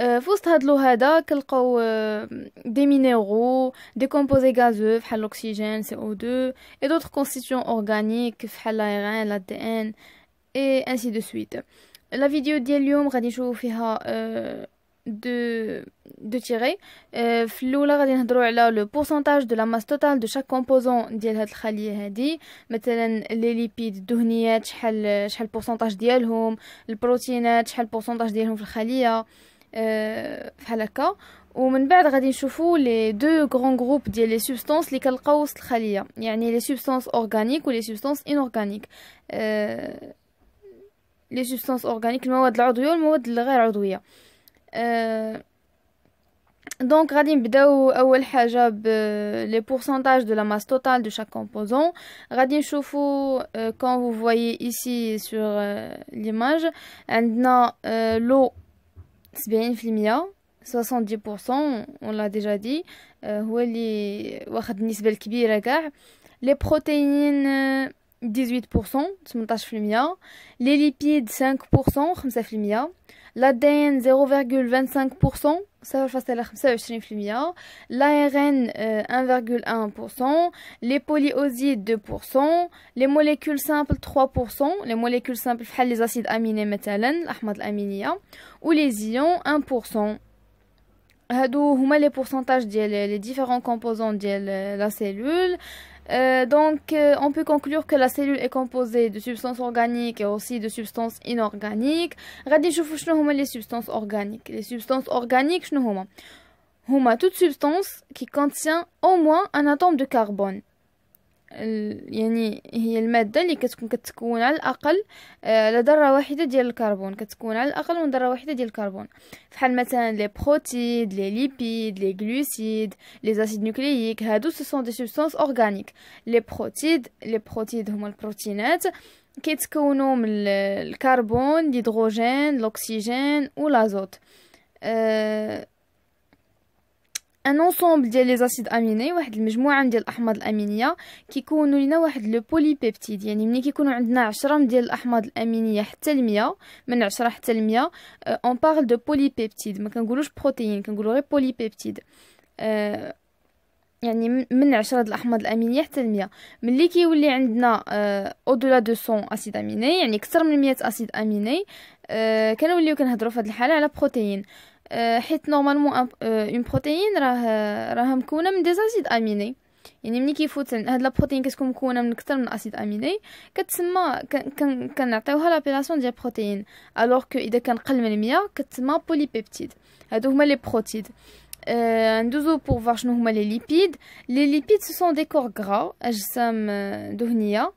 À l'aide de ces loups, on des minéraux, des composés gazeux comme l'oxygène, CO2 et d'autres constituants organiques comme l'airain, l'ADN et ainsi de suite. La vidéo d'aujourd'hui, on va voir de choses. En premier, on va parler du pourcentage de la masse totale de chaque composant de cette cellule. Par exemple, les lipides, les douanières, quel est pourcentage de ces les protéines, quel pourcentage de ces lippides dans cette cellule et maintenant, nous allons les deux grands groupes des substances les substances organiques les substances inorganiques. Les substances organiques, les substances organiques, les les les pourcentages de la masse totale de chaque composant. Nous allons quand vous voyez ici sur l'image, l'eau 70%, 70% on l'a déjà dit les protéines 18% c'est mon les lipides 5% comme c'est l'ADN 0,25% ça va à 25% l'ARN 1,1% les polyosides 2% les molécules simples 3% les molécules simples les acides aminés مثلا ou les ions 1% هادو les les pourcentages des les différents composants de euh, la euh, donc, euh, on peut conclure que la cellule est composée de substances organiques et aussi de substances inorganiques. les substances organiques. Les substances organiques شنو toute substance qui contient au moins un atome de carbone. يعني هي المادة اللي كتكون كتكون على الأقل على آه، ذرة واحدة ديال الكربون كتكون على الأقل من ذرة واحدة ديال الكربون فحال مثلا لي بروتيد لي ليبيد لي غلوسيد لي زاسيد نوكليك هادو سو دي سوبستانس اورغانيك لي بروتيد لي بروتيد هما البروتينات كيتكونوا من الكربون الهيدروجين الاكسجين الأزوت أه ان انسومبل ديال لي زاسيد اميني واحد المجموعه ديال الاحماض الامينيه كيكونوا لنا واحد لو بولي بيبتيد يعني ملي كيكونوا عندنا 10 ديال الاحماض الامينيه حتى ل 100 من 10 حتى ل 100 اون بارل دو بولي بيبتيد ما كنقولوش بروتين كنقولوا غير بولي بيبتيد آه، يعني من 10 ديال الاحماض الامينيه حتى ل 100 ملي كيولي عندنا او دولا دو 100 اسيد اميني يعني اكثر من 100 اسيد اميني كنوليو كنهضروا في هذه الحاله على بروتين حيت نورمالمون اون بروتيين راه راه مكونه من دي زاسيد اميني يعني ملي كيفوت هاد البروتين كتكون مكونه من اكثر من اسيد اميني كتسمى كنعطيوها لابيلاسيون ديال بروتين الوغ كو اذا كان قل من 100 كتسمى بولي بوليبيبتيد هادو هما لي بروتيد ندوزو pour voir شنو هما لي ليبيد لي ليبيد سو سون دي كور غرا اجسام دهنيه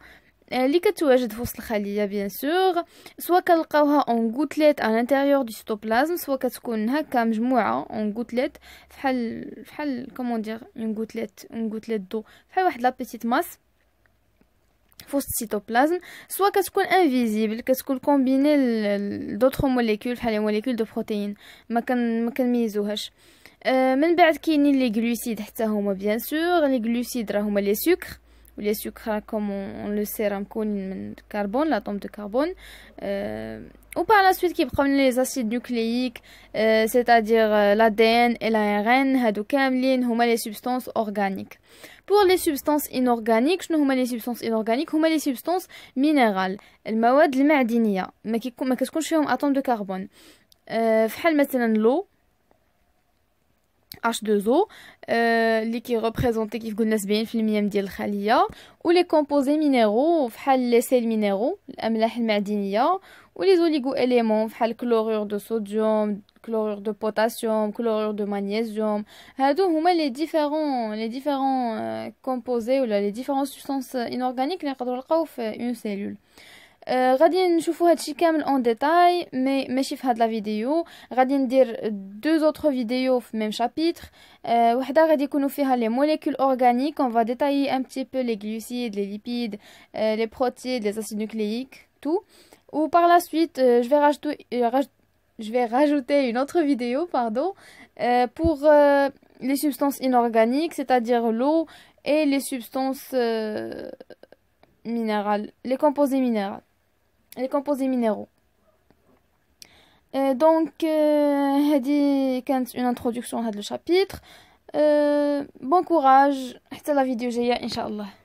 اللي كتواجد في وسط الخليه بيان سور سواء كنلقاوها اون غوتليت على الانتيريور دي سيتوبلازم سواء كتكون هكا مجموعه اون غوتليت فحال فحال كومون دير اون غوتليت اون غوتليت دو فحال واحد لا بيتيت ماس في وسط السيتوبلازم سواء كتكون انفيزيبل كتكون كومبيني لدوطخ موليكول بحال موليكول دو بروتيين ما كن ما كنميزوهاش آه، من بعد كاينين لي غلوسيد حتى هما بيان سور لي غلوسيد راه هما لي سكر les sucres hein, comme on le sait carbone la carbone, l'atome de carbone euh, Ou par la suite, qui prend les acides nucléiques, euh, c'est-à-dire euh, l'ADN et l'ARN, les substances organiques. Pour les substances inorganiques, nous les substances inorganiques, les substances minérales, les ce المعدنية, mais qui en atome de carbone. Euh, l'eau, H2O, euh, qui est représenté bien le ou les composés minéraux, les sels minéraux, ou les oligo-éléments, le chlorure de sodium, chlorure de potassium, chlorure de magnésium. les différents, les différents euh, composés ou les différentes substances inorganiques, les euh, une cellule. Rien ne chauffe en détail, mais mes chiffres de la vidéo. Rien dire deux autres vidéos même chapitre. je vais nous les molécules organiques. On va détailler un petit peu les glucides, les lipides, euh, les protéines, les acides nucléiques, tout. Ou par la suite, euh, euh, je vais rajouter une autre vidéo, pardon, pour les substances inorganiques, c'est-à-dire l'eau et les substances minérales, les composés minéraux les composés minéraux. Euh, donc, elle euh, كانت une introduction à le chapitre. Euh, bon courage, C'est la vidéo j'ai la